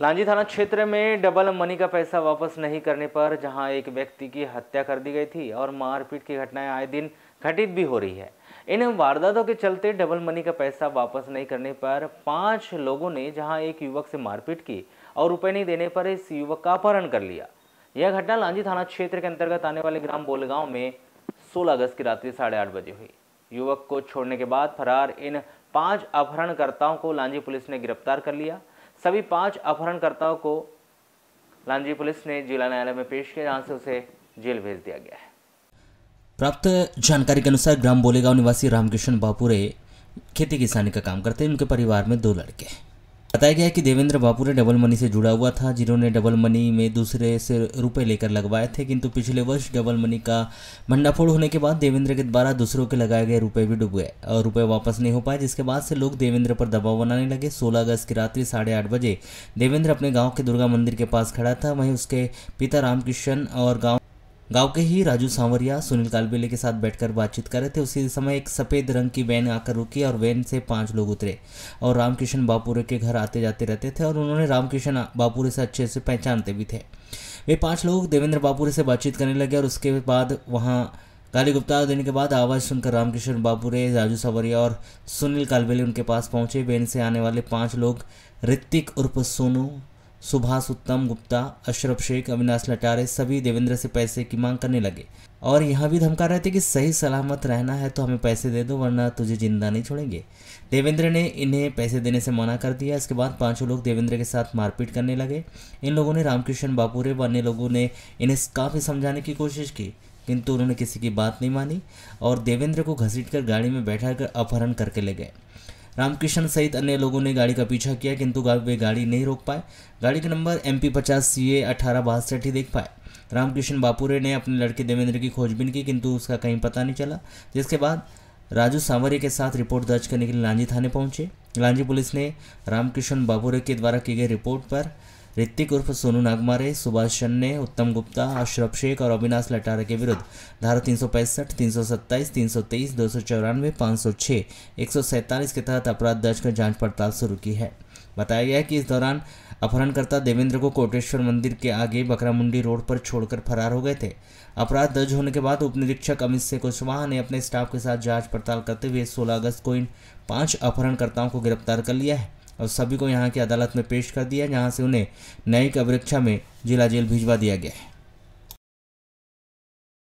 लांजी थाना क्षेत्र में डबल मनी का पैसा वापस नहीं करने पर जहां एक व्यक्ति की हत्या कर दी गई थी और मारपीट की घटनाएं आए दिन घटित भी हो रही है इन वारदातों के चलते डबल मनी का पैसा वापस नहीं करने पर पांच लोगों ने जहां एक युवक से मारपीट की और रुपए नहीं देने पर इस युवक का अपहरण कर लिया यह घटना लांजी थाना क्षेत्र के अंतर्गत आने वाले ग्राम बोलगांव में सोलह अगस्त की रात्रि साढ़े आठ बजे हुई युवक को छोड़ने के बाद फरार इन पांच अपहरणकर्ताओं को लांजी पुलिस ने गिरफ्तार कर लिया सभी पांच अपहरणकर्ताओं को लांजी पुलिस ने जिला न्यायालय में पेश किया जहां से उसे जेल भेज दिया गया है प्राप्त जानकारी के अनुसार ग्राम बोलेगांव निवासी रामकृष्ण बापुरे खेती किसानी का काम करते हैं उनके परिवार में दो लड़के हैं बताया गया है कि देवेंद्र बापू ने डबल मनी से जुड़ा हुआ था जिन्होंने डबल मनी में दूसरे से रुपए लेकर लगवाए थे किंतु पिछले वर्ष डबल मनी का भंडाफोड़ होने के बाद देवेंद्र के द्वारा दूसरों के लगाए गए रुपए भी डूब गए और रुपए वापस नहीं हो पाए जिसके बाद से लोग देवेंद्र पर दबाव बनाने लगे सोलह अगस्त की रात्रि साढ़े आठ बजे देवेंद्र अपने गाँव के दुर्गा मंदिर के पास खड़ा था वहीं उसके पिता रामकृष्ण और गाँव गांव के ही राजू सांवरिया सुनील कालबेले के साथ बैठकर बातचीत कर रहे थे उसी समय एक सफ़ेद रंग की वैन आकर रुकी और वैन से पांच लोग उतरे और रामकिशन बापूरे के घर आते जाते रहते थे और उन्होंने रामकिशन बापूरे से अच्छे से पहचानते भी थे वे पाँच लोग देवेंद्र बापूरे से बातचीत करने लगे और उसके बाद वहाँ गाली गुप्ता देने के बाद आवाज़ सुनकर रामकिशन बापूरे राजू सांवरिया और सुनील कालबेले उनके पास पहुँचे वैन से आने वाले पाँच लोग ऋतिक उर्फ सोनू सुभाष उत्तम गुप्ता अशरफ शेख अविनाश लटारे सभी देवेंद्र से पैसे की मांग करने लगे और यहाँ भी धमका रहे थे कि सही सलामत रहना है तो हमें पैसे दे दो वरना तुझे जिंदा नहीं छोड़ेंगे देवेंद्र ने इन्हें पैसे देने से मना कर दिया इसके बाद पांचों लोग देवेंद्र के साथ मारपीट करने लगे इन लोगों ने रामकृष्ण बापूरे व अन्य लोगों ने इन्हें काफ़ी समझाने की कोशिश की किंतु उन्होंने किसी की बात नहीं मानी और देवेंद्र को घसीट कर गाड़ी में बैठा कर अपहरण करके ले गए रामकृष्ण सहित अन्य लोगों ने गाड़ी का पीछा किया किंतु वे गाड़ी नहीं रोक पाए गाड़ी का नंबर एम पी पचास सी ए अठारह बासठ ही देख पाए रामकृष्ण बापूरे ने अपने लड़के देवेंद्र की खोजबीन की किंतु उसका कहीं पता नहीं चला जिसके बाद राजू सांवरे के साथ रिपोर्ट दर्ज करने के लिए लांजी थाने पहुंचे लांजी पुलिस ने रामकृष्ण बाबूरे के द्वारा की गई रिपोर्ट पर ऋतिक उर्फ सोनू नागमारे सुभाष शन्ने उत्तम गुप्ता अशरफ शेख और अविनाश लटारा के विरुद्ध धारा तीन सौ पैंसठ तीन सौ सत्ताईस तीन सौ तेईस दो सौ चौरानवे पाँच सौ छः एक सौ सैंतालीस के तहत अपराध दर्ज कर जांच पड़ताल शुरू की है बताया गया कि इस दौरान अपहरणकर्ता देवेंद्र को कोटेश्वर मंदिर के आगे बकरामुंडी रोड पर छोड़कर फरार हो गए थे अपराध दर्ज होने के बाद उप निरीक्षक अमित सिंह कुशवाहा ने अपने स्टाफ के साथ जांच पड़ताल करते हुए 16 अगस्त को इन पांच अपहरणकर्ताओं को गिरफ्तार कर लिया है और सभी को यहाँ की अदालत में पेश कर दिया जहाँ से उन्हें न्यायिक अवरक्षा में जिला जेल भिजवा दिया गया है